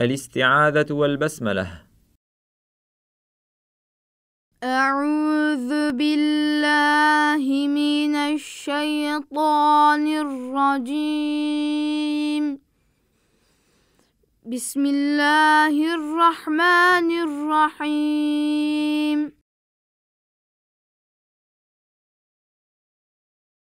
الاستعاذة والبسملة أعوذ بالله من الشيطان الرجيم بسم الله الرحمن الرحيم